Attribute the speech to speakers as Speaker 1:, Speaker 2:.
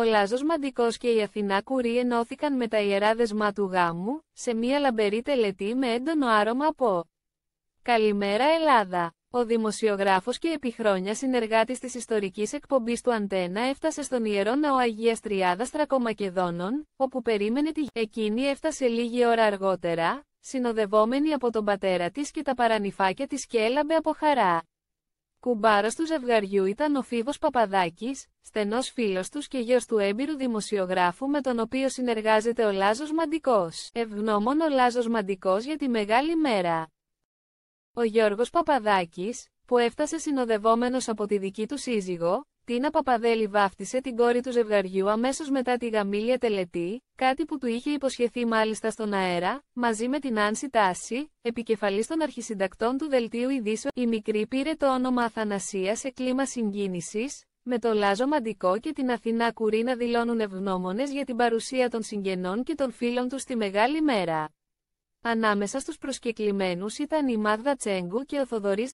Speaker 1: Ο Λάζος Μαντικός και η Αθηνά Κουρή ενώθηκαν με τα ιερά δεσμά του γάμου, σε μία λαμπερή τελετή με έντονο άρωμα από «Καλημέρα Ελλάδα». Ο δημοσιογράφος και επιχρόνια συνεργάτης της ιστορικής εκπομπής του Αντένα έφτασε στον Ιερό Ναό Αγίας Τριάδας Τρακομακεδόνων, όπου περίμενε τη Εκείνη έφτασε λίγη ώρα αργότερα, συνοδευόμενη από τον πατέρα της και τα παρανυφάκια της και έλαμπε από χαρά. Κουμπάρος του ζευγαριού ήταν ο Φίβος Παπαδάκης, στενός φίλος τους και γιος του έμπειρου δημοσιογράφου με τον οποίο συνεργάζεται ο Λάζος Μαντικός. Ευγνώμων ο Λάζος Μαντικός για τη μεγάλη μέρα. Ο Γιώργος Παπαδάκης, που έφτασε συνοδευόμενος από τη δική του σύζυγο, Τίνα Παπαδέλη βάφτισε την κόρη του ζευγαριού αμέσως μετά τη γαμήλια τελετή, κάτι που του είχε υποσχεθεί μάλιστα στον αέρα, μαζί με την Άνση Τάση, επικεφαλής των αρχισυντακτών του Δελτίου Ειδήσεων. Η μικρή πήρε το όνομα Αθανασία σε κλίμα συγκίνησης, με το Λάζο Μαντικό και την Αθηνά Κουρίνα να δηλώνουν ευγνώμονες για την παρουσία των συγγενών και των φίλων τους στη μεγάλη μέρα. Ανάμεσα στους προσκεκλημένους ήταν η Μάγδα Τσέγκου και ο Θοδωρής.